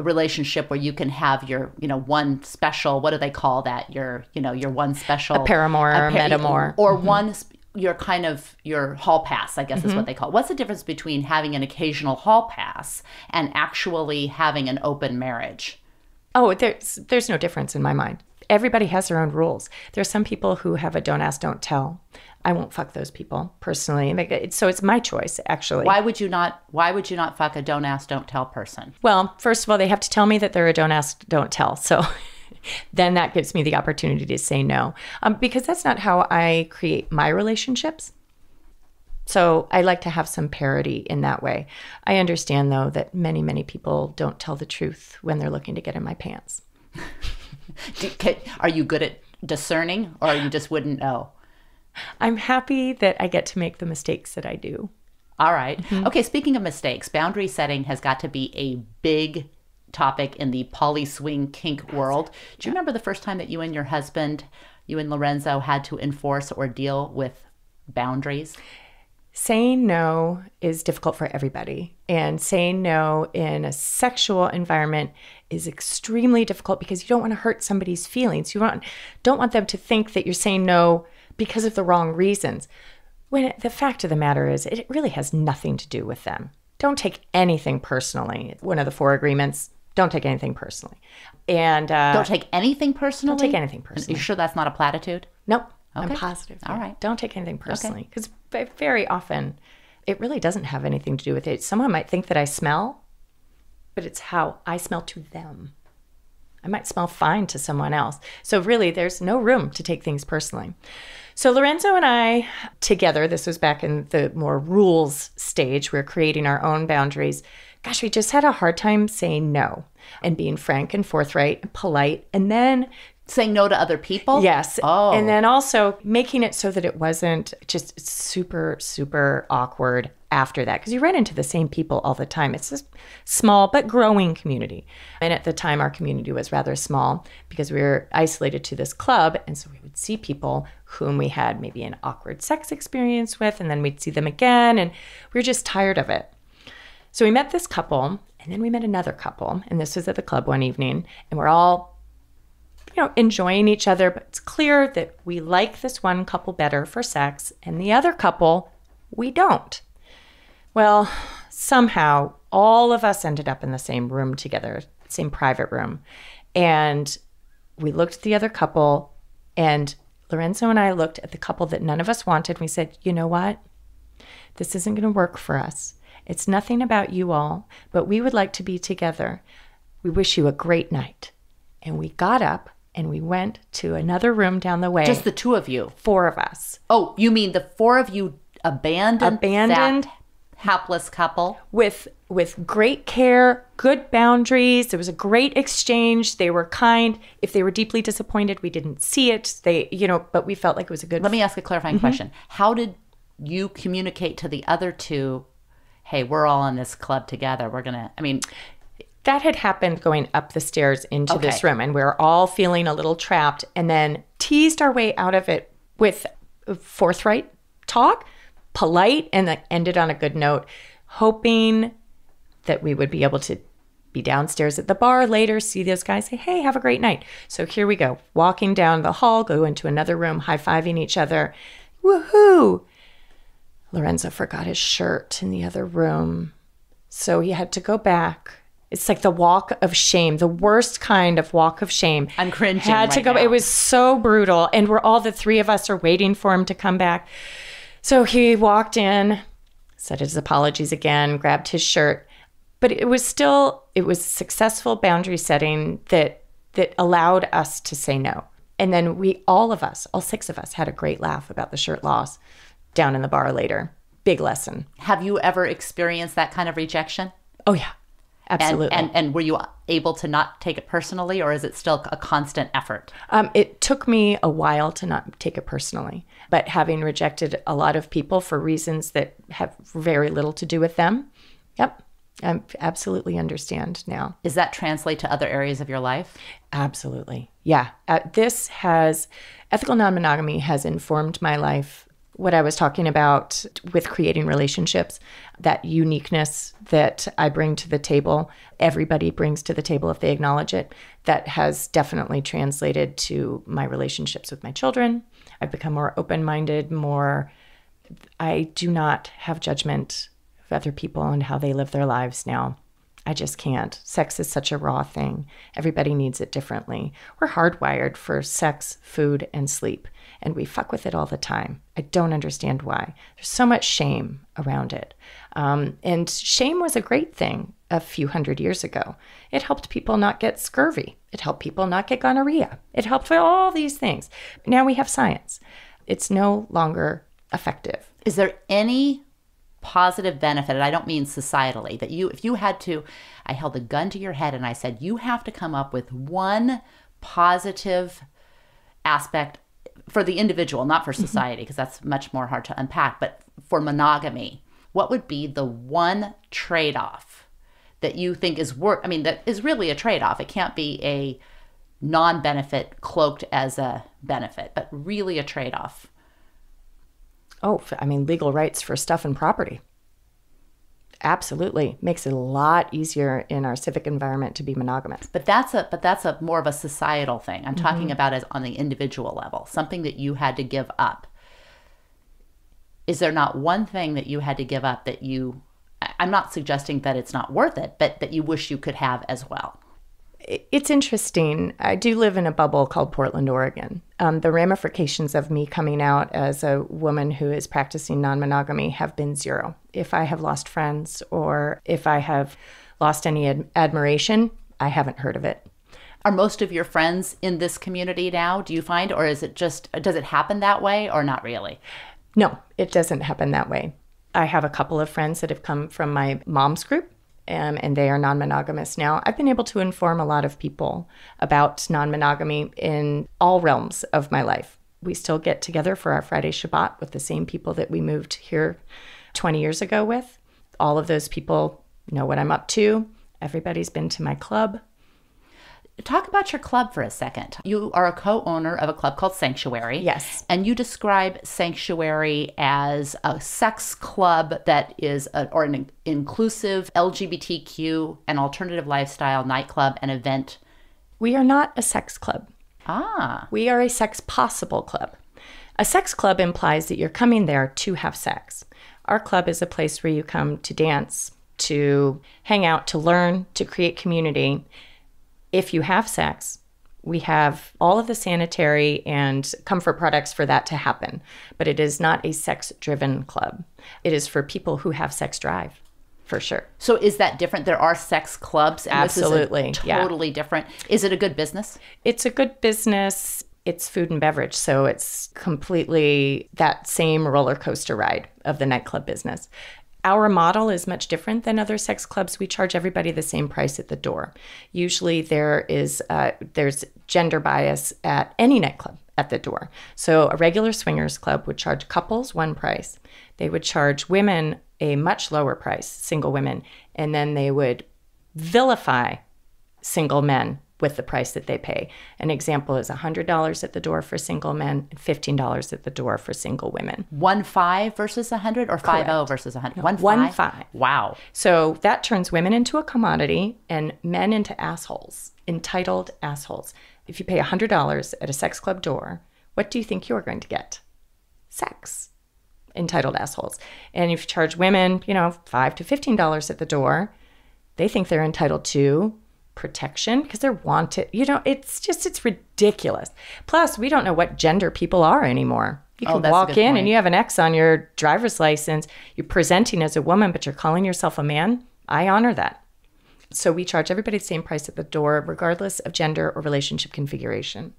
relationship where you can have your you know one special what do they call that your you know your one special a paramour a par- metamor or mm-hmm. one your kind of your hall pass i guess mm-hmm. is what mm-hmm. they call it what's the difference between having an occasional hall pass and actually having an open marriage oh there's there's no difference in my mind everybody has their own rules there are some people who have a don't ask don't tell I won't fuck those people personally. Like, so it's my choice, actually. Why would you not? Why would you not fuck a don't ask, don't tell person? Well, first of all, they have to tell me that they're a don't ask, don't tell. So then that gives me the opportunity to say no, um, because that's not how I create my relationships. So I like to have some parity in that way. I understand though that many, many people don't tell the truth when they're looking to get in my pants. Do, can, are you good at discerning, or you just wouldn't know? I'm happy that I get to make the mistakes that I do. All right. mm-hmm. Okay, speaking of mistakes, boundary setting has got to be a big topic in the poly swing kink world. Do you remember the first time that you and your husband, you and Lorenzo, had to enforce or deal with boundaries? Saying no is difficult for everybody. And saying no in a sexual environment is extremely difficult because you don't want to hurt somebody's feelings. You don't want them to think that you're saying no because of the wrong reasons. When the fact of the matter is, it really has nothing to do with them. Don't take anything personally. One of the four agreements don't take anything personally. And uh, don't take anything personally. Don't take anything personally. Are you sure that's not a platitude? Nope. Okay. I'm positive. All right. Don't take anything personally because okay. very often it really doesn't have anything to do with it. Someone might think that I smell, but it's how I smell to them. I might smell fine to someone else. So really, there's no room to take things personally. So Lorenzo and I together, this was back in the more rules stage, we we're creating our own boundaries. Gosh, we just had a hard time saying no and being frank and forthright and polite. And then saying no to other people? Yes. Oh. And then also making it so that it wasn't just super, super awkward after that because you ran into the same people all the time. It's a small but growing community. And at the time, our community was rather small because we were isolated to this club. And so we would see people whom we had maybe an awkward sex experience with, and then we'd see them again, and we were just tired of it. So we met this couple, and then we met another couple, and this was at the club one evening, and we're all, you know, enjoying each other, but it's clear that we like this one couple better for sex, and the other couple, we don't. Well, somehow all of us ended up in the same room together, same private room. And we looked at the other couple and Lorenzo and I looked at the couple that none of us wanted. we said, you know what? This isn't going to work for us. It's nothing about you all, but we would like to be together. We wish you a great night. And we got up and we went to another room down the way. Just the two of you. Four of us. Oh, you mean the four of you abandoned abandoned hapless couple with with great care, good boundaries. There was a great exchange. They were kind. If they were deeply disappointed, we didn't see it. They, you know, but we felt like it was a good. Let me ask a clarifying mm-hmm. question. How did you communicate to the other two, "Hey, we're all in this club together. We're going to I mean, that had happened going up the stairs into okay. this room and we are all feeling a little trapped and then teased our way out of it with forthright talk polite and that ended on a good note, hoping that we would be able to be downstairs at the bar later, see those guys, say, hey, have a great night. So here we go, walking down the hall, go into another room, high fiving each other. Woohoo! Lorenzo forgot his shirt in the other room. So he had to go back. It's like the walk of shame, the worst kind of walk of shame. I'm cringing. Had right to go. Now. It was so brutal. And we're all the three of us are waiting for him to come back. So he walked in, said his apologies again, grabbed his shirt, but it was still it was successful boundary setting that that allowed us to say no. And then we all of us, all six of us had a great laugh about the shirt loss down in the bar later. Big lesson. Have you ever experienced that kind of rejection? Oh yeah. Absolutely. And, and, and were you able to not take it personally, or is it still a constant effort? Um, it took me a while to not take it personally, but having rejected a lot of people for reasons that have very little to do with them, yep. I absolutely understand now. Does that translate to other areas of your life? Absolutely. Yeah. Uh, this has, ethical non monogamy has informed my life what I was talking about with creating relationships, that uniqueness that I bring to the table, everybody brings to the table if they acknowledge it, that has definitely translated to my relationships with my children. I've become more open minded, more, I do not have judgment of other people and how they live their lives now. I just can't. Sex is such a raw thing. Everybody needs it differently. We're hardwired for sex, food, and sleep, and we fuck with it all the time. I don't understand why. There's so much shame around it. Um, and shame was a great thing a few hundred years ago. It helped people not get scurvy, it helped people not get gonorrhea, it helped with all these things. Now we have science, it's no longer effective. Is there any positive benefit and i don't mean societally that you if you had to i held a gun to your head and i said you have to come up with one positive aspect for the individual not for mm-hmm. society because that's much more hard to unpack but for monogamy what would be the one trade-off that you think is worth i mean that is really a trade-off it can't be a non-benefit cloaked as a benefit but really a trade-off oh, I mean, legal rights for stuff and property. Absolutely, makes it a lot easier in our civic environment to be monogamous. But that's a but that's a more of a societal thing. I'm mm-hmm. talking about as on the individual level, something that you had to give up. Is there not one thing that you had to give up that you? I'm not suggesting that it's not worth it, but that you wish you could have as well it's interesting. I do live in a bubble called Portland, Oregon. Um, the ramifications of me coming out as a woman who is practicing non monogamy have been zero. If I have lost friends or if I have lost any ad- admiration, I haven't heard of it. Are most of your friends in this community now, do you find, or is it just, does it happen that way or not really? No, it doesn't happen that way. I have a couple of friends that have come from my mom's group um, and they are non monogamous now, I've been able to inform a lot of people about non monogamy in all realms of my life. We still get together for our Friday Shabbat with the same people that we moved here 20 years ago with. All of those people know what I'm up to. Everybody's been to my club talk about your club for a second. You are a co owner of a club called Sanctuary. Yes. And you describe Sanctuary as a sex club that is, a, or an inclusive LGBTQ and alternative lifestyle nightclub and event. We are not a sex club. Ah. We are a sex possible club. A sex club implies that you're coming there to have sex. Our club is a place where you come to dance, to hang out, to learn, to create community, if you have sex, we have all of the sanitary and comfort products for that to happen, but it is not a sex driven club. It is for people who have sex drive. For sure. So is that different? There are sex clubs. Absolutely. totally yeah. different. Is it a good business? It's a good business. It's food and beverage. So it's completely that same roller coaster ride of the nightclub business. Our model is much different than other sex clubs. We charge everybody the same price at the door. Usually, there is uh, there's gender bias at any nightclub at the door. So a regular swingers club would charge couples one price. They would charge women a much lower price, single women, and then they would vilify single men with the price that they pay. An example is $100 at the door for single men, $15 at the door for single women. One five versus 100 or Correct. five oh versus 100? one, five? one five. Wow. So that turns women into a commodity and men into assholes, entitled assholes. If you pay $100 at a sex club door, what do you think you're going to get? Sex. Entitled assholes. And if you charge women, you know, five to $15 at the door, they think they're entitled to protection because they're wanted. You know, it's just, it's ridiculous. Plus, we don't know what gender people are anymore. You oh, can oh, walk in point. and you have an X on your driver's license. You're presenting as a woman, but you're calling yourself a man. I honor that. So we charge everybody the same price at the door, regardless of gender or relationship configuration.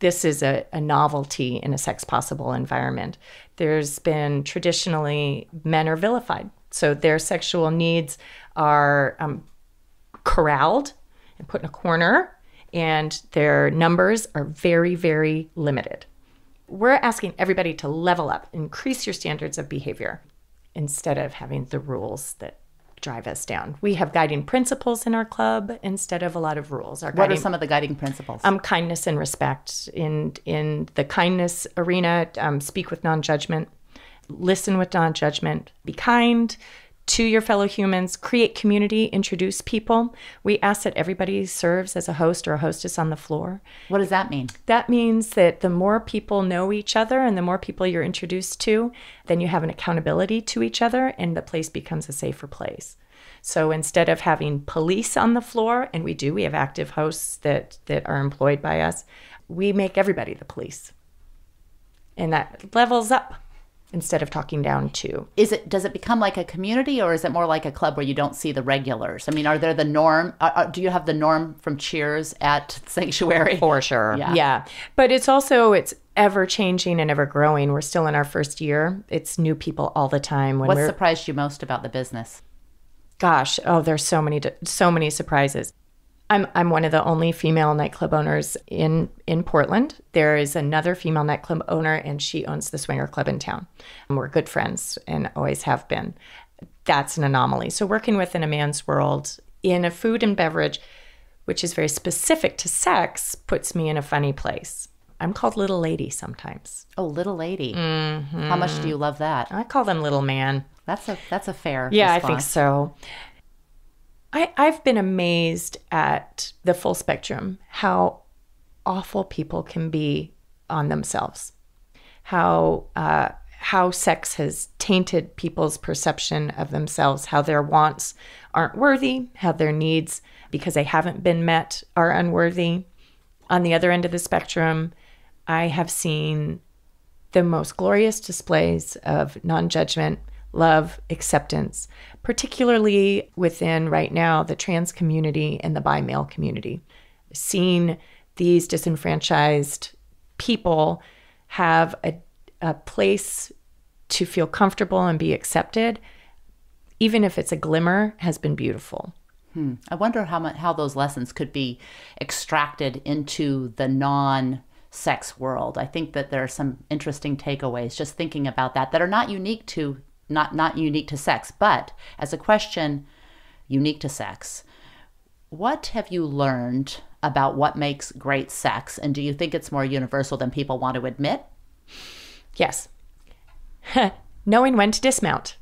This is a, a novelty in a sex possible environment. There's been traditionally men are vilified. So their sexual needs are um, corralled and put in a corner, and their numbers are very, very limited. We're asking everybody to level up, increase your standards of behavior instead of having the rules that drive us down. We have guiding principles in our club instead of a lot of rules. Our what guiding, are some of the guiding principles? Um, kindness and respect in in the kindness arena. Um, speak with non judgment, listen with non judgment, be kind, to your fellow humans, create community, introduce people. We ask that everybody serves as a host or a hostess on the floor. What does that mean? That means that the more people know each other and the more people you're introduced to, then you have an accountability to each other and the place becomes a safer place. So instead of having police on the floor, and we do, we have active hosts that, that are employed by us, we make everybody the police. And that levels up instead of talking down to. Is it does it become like a community or is it more like a club where you don't see the regulars? I mean, are there the norm? Are, uh, uh, do you have the norm from Cheers at Sanctuary? For sure. Yeah. yeah. But it's also it's ever changing and ever growing. We're still in our first year. It's new people all the time. When what surprised you most about the business? Gosh, oh, there's so many so many surprises. I'm I'm one of the only female nightclub owners in in Portland. There is another female nightclub owner, and she owns the swinger club in town. And we're good friends and always have been. That's an anomaly. So working within a man's world in a food and beverage, which is very specific to sex, puts me in a funny place. I'm called little lady sometimes. Oh, little lady. Mm-hmm. How much do you love that? I call them little man. That's a that's a fair. Yeah, response. I think so. I, I've been amazed at the full spectrum, how awful people can be on themselves, how uh, how sex has tainted people's perception of themselves, how their wants aren't worthy, how their needs, because they haven't been met, are unworthy. On the other end of the spectrum, I have seen the most glorious displays of non judgment, love, acceptance, particularly within right now the trans community and the bi male community. Seeing these disenfranchised people have a, a place to feel comfortable and be accepted, even if it's a glimmer, has been beautiful. Hmm. I wonder how much, how those lessons could be extracted into the non sex world. I think that there are some interesting takeaways just thinking about that that are not unique to not not unique to sex, but as a question unique to sex. What have you learned about what makes great sex and do you think it's more universal than people want to admit? Yes. Knowing when to dismount.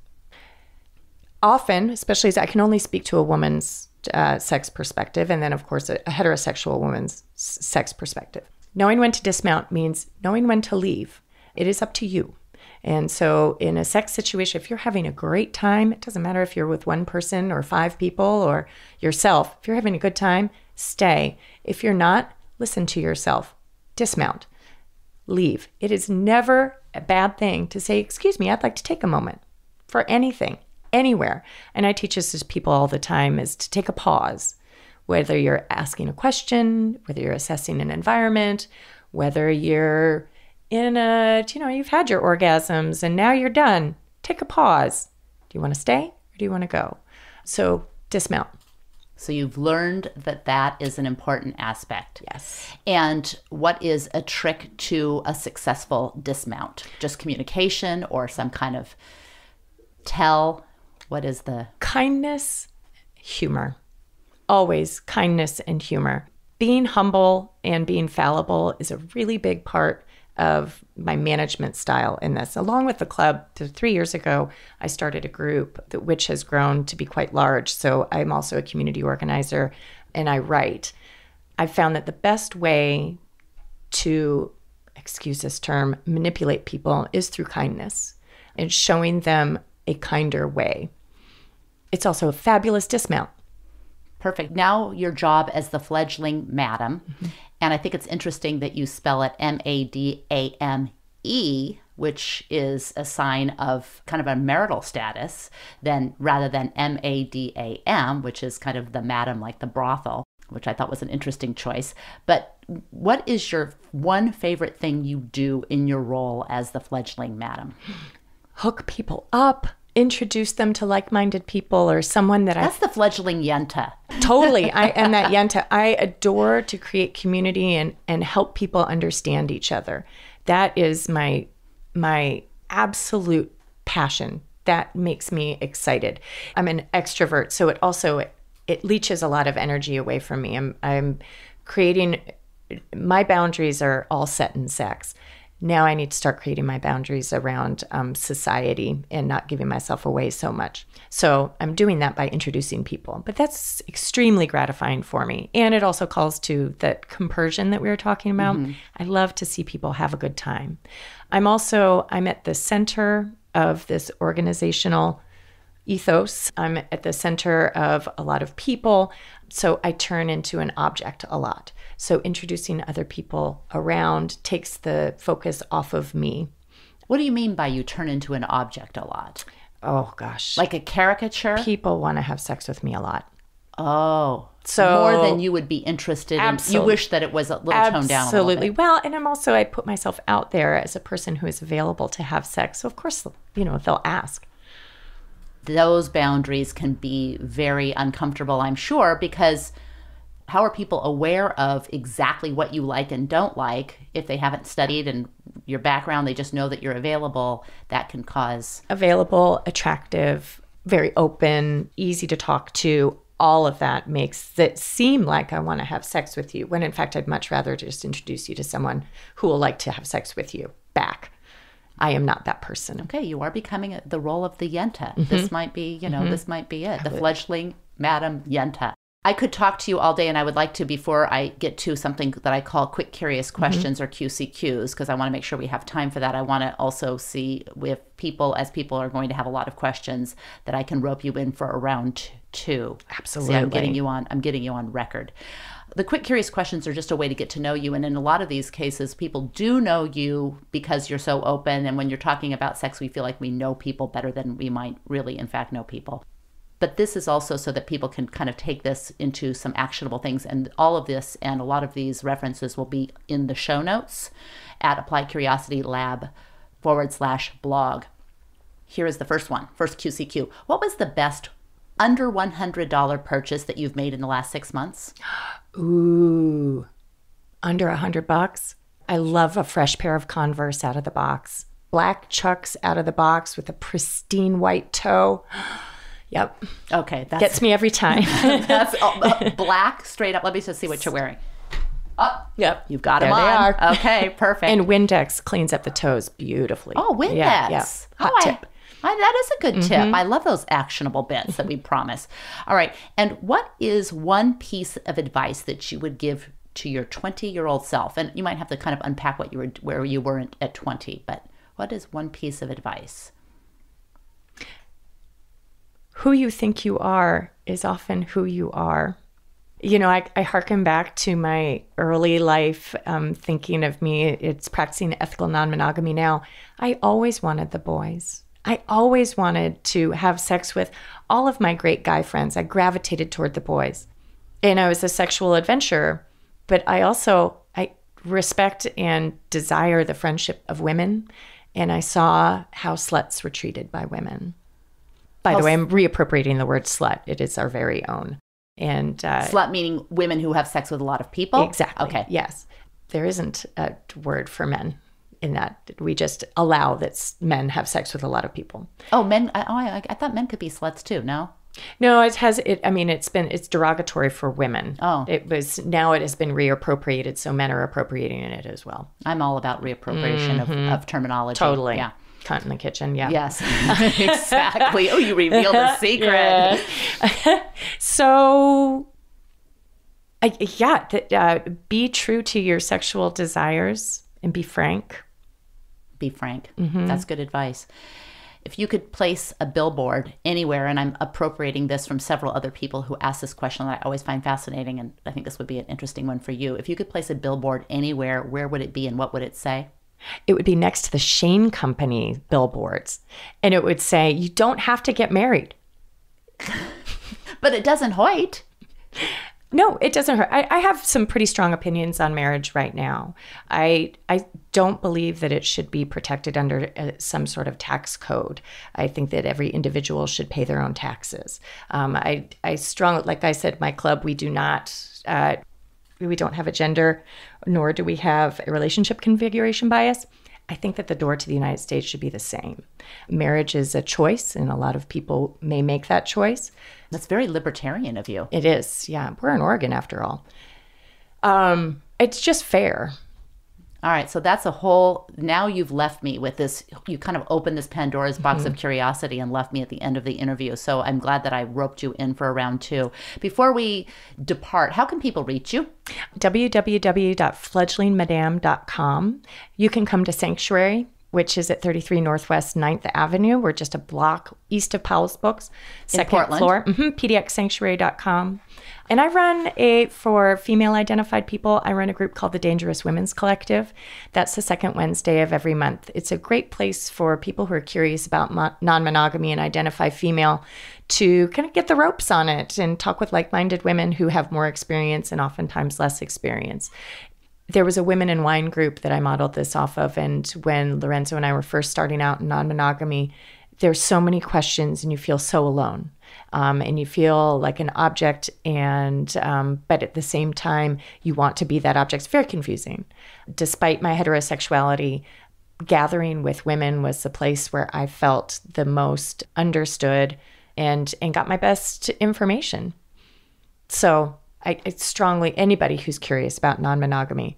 Often, especially as I can only speak to a woman's uh, sex perspective, and then, of course, a, a heterosexual woman's sex perspective. Knowing when to dismount means knowing when to leave. It is up to you. And so, in a sex situation, if you're having a great time, it doesn't matter if you're with one person or five people or yourself, if you're having a good time, stay. If you're not, listen to yourself, dismount, leave. It is never a bad thing to say, Excuse me, I'd like to take a moment for anything, anywhere. And I teach this to people all the time is to take a pause, whether you're asking a question, whether you're assessing an environment, whether you're in a, you know, you've had your orgasms and now you're done. Take a pause. Do you want to stay or do you want to go? So dismount. So you've learned that that is an important aspect. Yes. And what is a trick to a successful dismount? Just communication or some kind of tell? What is the kindness, humor. Always kindness and humor. Being humble and being fallible is a really big part of my management style in this. Along with the club, three years ago, I started a group that, which has grown to be quite large. So I'm also a community organizer and I write. I found that the best way to, excuse this term, manipulate people is through kindness and showing them a kinder way. It's also a fabulous dismount Perfect. Now your job as the fledgling madam. And I think it's interesting that you spell it M A D A M E, which is a sign of kind of a marital status, then rather than M A D A M, which is kind of the madam like the brothel, which I thought was an interesting choice. But what is your one favorite thing you do in your role as the fledgling madam? Hook people up, introduce them to like-minded people or someone that that's I, the fledgling yenta totally i am that yenta i adore to create community and and help people understand each other that is my my absolute passion that makes me excited i'm an extrovert so it also it, it leeches a lot of energy away from me i'm i'm creating my boundaries are all set in sex now I need to start creating my boundaries around um, society and not giving myself away so much. So I'm doing that by introducing people, but that's extremely gratifying for me. And it also calls to that compersion that we were talking about. Mm-hmm. I love to see people have a good time. I'm also I'm at the center of this organizational ethos. I'm at the center of a lot of people, so I turn into an object a lot. So introducing other people around takes the focus off of me. What do you mean by you turn into an object a lot? Oh gosh. Like a caricature? People want to have sex with me a lot. Oh. So more than you would be interested absolutely. in. You wish that it was a little absolutely. toned down. Absolutely. Well, and I'm also I put myself out there as a person who is available to have sex. So of course, you know, they'll ask those boundaries can be very uncomfortable, I'm sure, because how are people aware of exactly what you like and don't like if they haven't studied and your background they just know that you're available that can cause available attractive very open easy to talk to all of that makes it seem like i want to have sex with you when in fact i'd much rather just introduce you to someone who will like to have sex with you back I am not that person. Okay, you are becoming the role of the yenta. Mm-hmm. This might be, you know, mm-hmm. this might be it. The fledgling Madam Yenta. I could talk to you all day, and I would like to before I get to something that I call quick curious mm-hmm. questions mm-hmm. or QCQs, because I want to make sure we have time for that. I want to also see if people, as people are going to have a lot of questions, that I can rope you in for a round two. Absolutely, see, I'm getting you on. I'm getting you on record the quick curious questions are just a way to get to know you and in a lot of these cases people do know you because you're so open and when you're talking about sex we feel like we know people better than we might really in fact know people but this is also so that people can kind of take this into some actionable things and all of this and a lot of these references will be in the show notes at apply curiosity lab forward slash blog here is the first one first qcq what was the best under $100 purchase that you've made in the last six months? Ooh, under a hundred bucks. I love a fresh pair of Converse out of the box, black Chucks out of the box with a pristine white toe. Yep. Okay, that gets me every time. that's uh, black, straight up. Let me just see what you're wearing. Oh, yep. You've got there them on. are. Okay, perfect. and Windex cleans up the toes beautifully. Oh, Windex. Yeah, yeah. Hot oh, tip. I- that is a good mm-hmm. tip. I love those actionable bits that we mm-hmm. promise. All right. And what is one piece of advice that you would give to your 20 year old self? And you might have to kind of unpack what you were, where you weren't at 20, but what is one piece of advice? Who you think you are is often who you are. You know, I, I hearken back to my early life um, thinking of me, it's practicing ethical non monogamy now. I always wanted the boys. I always wanted to have sex with all of my great guy friends. I gravitated toward the boys. And I was a sexual adventurer, but I also I respect and desire the friendship of women, and I saw how sluts were treated by women. By the way, I'm reappropriating the word slut. It is our very own. And uh, slut meaning women who have sex with a lot of people. Exactly. Okay. Yes. There isn't a word for men in that we just allow that men have sex with a lot of people. Oh, men! I, oh, I, I thought men could be sluts too. No. No, it has it. I mean, it's been it's derogatory for women. Oh, it was now it has been reappropriated, so men are appropriating it as well. I'm all about reappropriation mm-hmm. of, of terminology. Totally. Yeah cunt in the kitchen. Yeah. Yes. exactly. Oh, you revealed the secret. Yeah. so, yeah, th- uh, be true to your sexual desires and be frank be frank. Mm-hmm. That's good advice. If you could place a billboard anywhere, and I'm appropriating this from several other people who asked this question that I always find fascinating, and I think this would be an interesting one for you. If you could place a billboard anywhere, where would it be and what would it say? It would be next to the Shane Company billboards. And it would say, You don't have to get married. but it doesn't hurt." No, it doesn't hurt. I, I, have some pretty strong opinions on marriage right now. I I don't believe that it should be protected under uh, some sort of tax code. I think that every individual should pay their own taxes. Um, I I strong like I said, my club we do not. Uh, we don't have a gender, nor do we have a relationship configuration bias. I think that the door to the United States should be the same. Marriage is a choice, and a lot of people may make that choice. That's very libertarian of you. It is. Yeah. We're in Oregon after all. Um, it's just fair. All right, so that's a whole. Now you've left me with this. You kind of opened this Pandora's box mm-hmm. of curiosity and left me at the end of the interview. So I'm glad that I roped you in for a round two. Before we depart, how can people reach you? www.fledglingmadam.com. You can come to Sanctuary which is at 33 Northwest 9th Avenue. We're just a block east of Powell's Books, second Portland. floor, mm-hmm, pdxsanctuary.com. And I run a, for female identified people, I run a group called the Dangerous Women's Collective. That's the second Wednesday of every month. It's a great place for people who are curious about mo- non monogamy and identify female to kind of get the ropes on it and talk with like minded women who have more experience and oftentimes less experience there was a women in wine group that I modeled this off of. And when Lorenzo and I were first starting out in non monogamy, there's so many questions and you feel so alone. Um, and you feel like an object, and um, but at the same time, you want to be that object. It's very confusing. Despite my heterosexuality, gathering with women was the place where I felt the most understood and and got my best information. So I, I strongly anybody who's curious about non-monogamy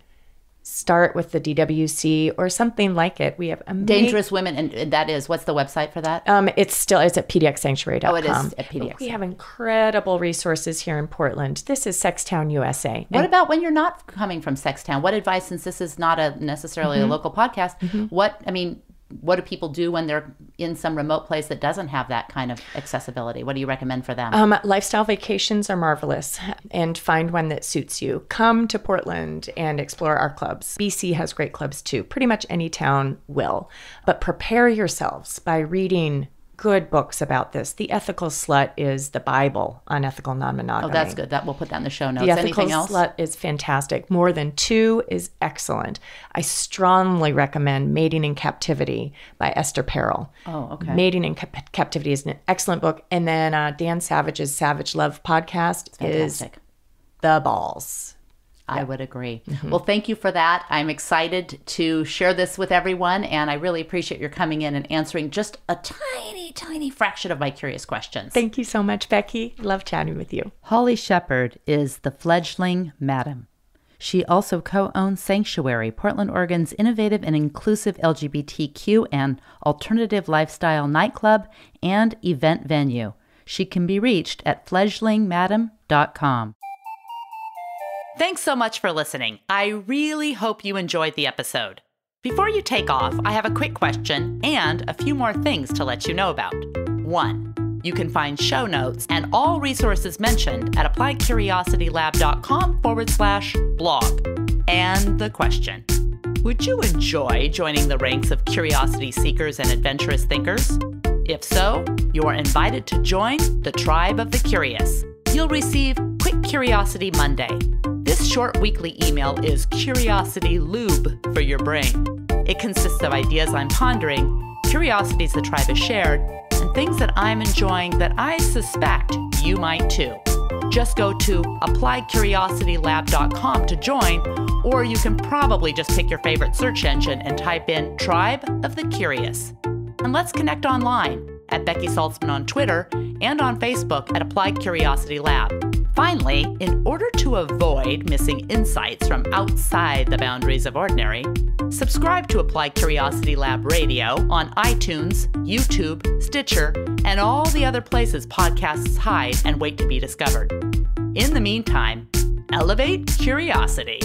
start with the DWC or something like it. We have dangerous women, and that is what's the website for that? Um, it's still it's at pdxsanctuary.com. Oh, it is at PDX. we have incredible resources here in Portland. This is Sextown, USA. What and about when you're not coming from Sextown? What advice, since this is not a necessarily mm -hmm. a mm-hmm. local podcast, mm -hmm. what I mean, what do people do when they're in some remote place that doesn't have that kind of accessibility? What do you recommend for them? Um, lifestyle vacations are marvelous and find one that suits you. Come to Portland and explore our clubs. BC has great clubs too. Pretty much any town will. But prepare yourselves by reading good books about this. The Ethical Slut is the Bible on ethical non-monogamy. Oh, that's good. That we'll put that in the show notes. The Ethical Anything else? Slut is fantastic. More than two is excellent. I strongly recommend Mating in Captivity by Esther Perel. Oh, okay. Mating in Cap- Captivity is an excellent book, and then uh, Dan Savage's Savage Love podcast is the balls. I would agree. Mm-hmm. Well, thank you for that. I'm excited to share this with everyone, and I really appreciate your coming in and answering just a tiny tiny, fraction of my curious questions. Thank you so much, Becky. Love chatting with you. Holly Shepard is the fledgling madam. She also co owns Sanctuary, Portland, Oregon's innovative and inclusive LGBTQ and alternative lifestyle nightclub and event venue. She can be reached at fledglingmadam.com. Thanks so much for listening. I really hope you enjoyed the episode. Before you take off, I have a quick question and a few more things to let you know about. 1. You can find show notes and all resources mentioned at appliedcuriositylab.com forward slash blog. And the question Would you enjoy joining the ranks of curiosity seekers and adventurous thinkers? If so, you are invited to join the Tribe of the Curious. You'll receive Quick Curiosity Monday, this short weekly email is Curiosity Lube for your brain. It consists of ideas I'm pondering, curiosities the tribe has shared, and things that I'm enjoying that I suspect you might too. Just go to appliedcuriositylab.com to join, or you can probably just pick your favorite search engine and type in Tribe of the Curious. And let's connect online at Becky Saltzman on Twitter and on Facebook at Applied Curiosity Lab. Finally, in order to avoid missing insights from outside the boundaries of ordinary, subscribe to Apply Curiosity Lab Radio on iTunes, YouTube, Stitcher, and all the other places podcasts hide and wait to be discovered. In the meantime, elevate curiosity.